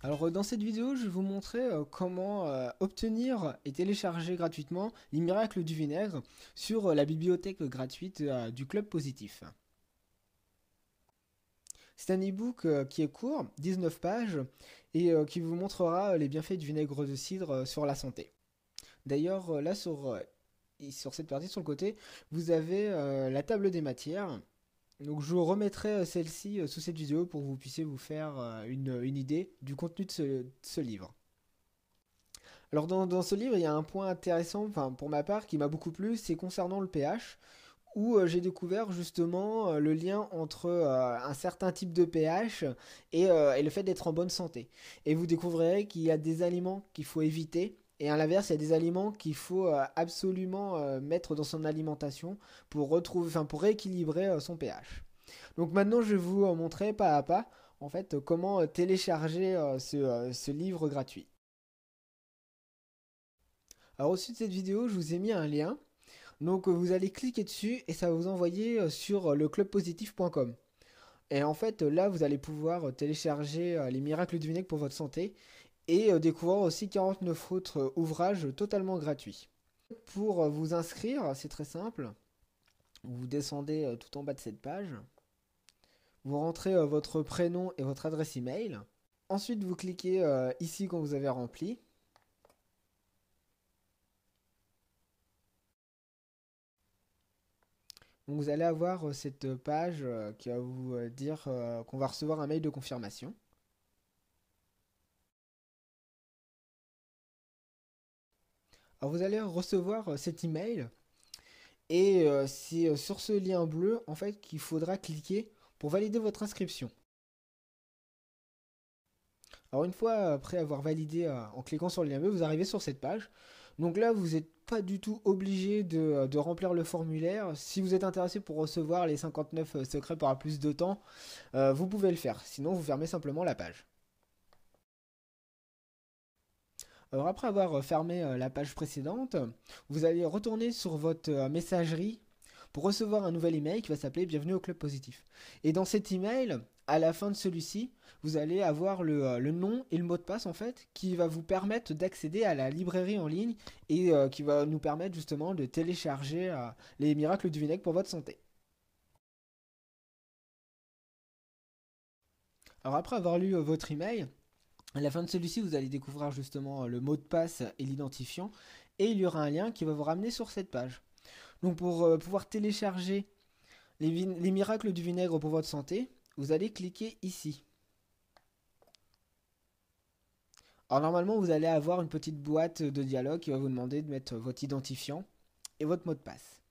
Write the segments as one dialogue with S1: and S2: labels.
S1: Alors euh, dans cette vidéo, je vais vous montrer euh, comment euh, obtenir et télécharger gratuitement les miracles du vinaigre sur la bibliothèque gratuite du Club Positif. C'est un e-book qui est court, 19 pages, et qui vous montrera les bienfaits du vinaigre de cidre sur la santé. D'ailleurs, là sur, sur cette partie, sur le côté, vous avez la table des matières, donc je remettrai euh, celle-ci euh, sous cette vidéo pour que vous puissiez vous faire euh, une, idée du contenu de ce, livre. Alors dans, ce livre, il y a un point intéressant, pour ma part, qui m'a beaucoup plu, c'est concernant le pH, où j'ai découvert justement le lien entre un certain type de pH et le fait d'être en bonne santé. Et vous découvrirez qu'il y a des aliments qu'il faut éviter et à l'inverse, il y a des aliments qu'il faut euh, absolument euh, mettre dans son alimentation pour retrouver, enfin pour rééquilibrer euh, son pH. Donc maintenant, je vais vous montrer pas à pas en fait comment télécharger ce, livre gratuit. Alors au-dessus de cette vidéo, je vous ai mis un lien. Donc vous allez cliquer dessus et ça va vous envoyer sur leclubpositif.com. Et en fait, là, vous allez pouvoir télécharger les miracles du vinaigre pour votre santé et euh, découvrir aussi 49 autres euh, ouvrages totalement gratuits. Pour euh, vous inscrire, c'est très simple. Vous descendez tout en bas de cette page. Vous rentrez votre prénom et votre adresse email. Ensuite, vous cliquez ici quand vous avez rempli. vous allez avoir cette page qui va vous dire qu'on va recevoir un mail de confirmation. vous allez recevoir euh, cet email et euh, c'est euh, sur ce lien bleu en fait qu'il faudra cliquer pour valider votre inscription. Alors une fois après avoir validé en cliquant sur le lien bleu, vous arrivez sur cette page. Donc là, vous n'êtes pas du tout obligé de, remplir le formulaire. Si vous êtes intéressé pour recevoir les 59 secrets par plus de temps, vous pouvez le faire. Sinon, vous fermez simplement la page. après avoir euh, fermé euh, la page précédente, vous allez retourner sur votre euh, messagerie pour recevoir un nouvel email qui va s'appeler Bienvenue au Club Positif. Et dans cet email, à la fin de celui-ci, vous allez avoir le, nom et le mot de passe en fait qui va vous permettre d'accéder à la librairie en ligne et qui va nous permettre justement de télécharger les miracles du vinaigre pour votre santé. Alors après avoir lu votre email, à la fin de celui-ci, vous allez découvrir justement euh, le mot de passe et l'identifiant, et il y aura un lien qui va vous ramener sur cette page. Donc pour euh, pouvoir télécharger les, miracles du vinaigre pour votre santé, vous allez cliquer ici. Alors normalement, vous allez avoir une petite boîte de dialogue qui va vous demander de mettre votre identifiant et votre mot de passe.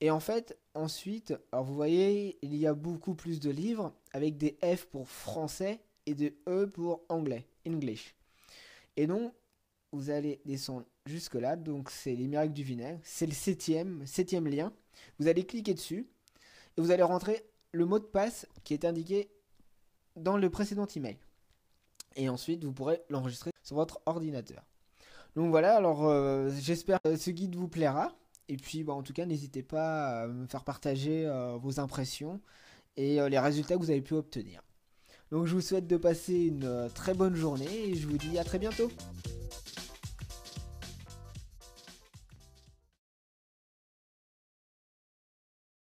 S1: Et en fait, ensuite, alors vous voyez, il y a beaucoup plus de livres avec des F pour français et des E pour anglais. English. Et donc, vous allez descendre jusque là. Donc, c'est les miracles du vinaigre. C'est le septième, septième lien. Vous allez cliquer dessus et vous allez rentrer le mot de passe qui est indiqué dans le précédent email. Et ensuite, vous pourrez l'enregistrer sur votre ordinateur. Donc voilà, alors euh, j'espère que ce guide vous plaira. Et puis, bah, en tout cas, n'hésitez pas à me faire partager euh, vos impressions et euh, les résultats que vous avez pu obtenir. Donc je vous souhaite de passer une euh, très bonne journée et je vous dis à très bientôt.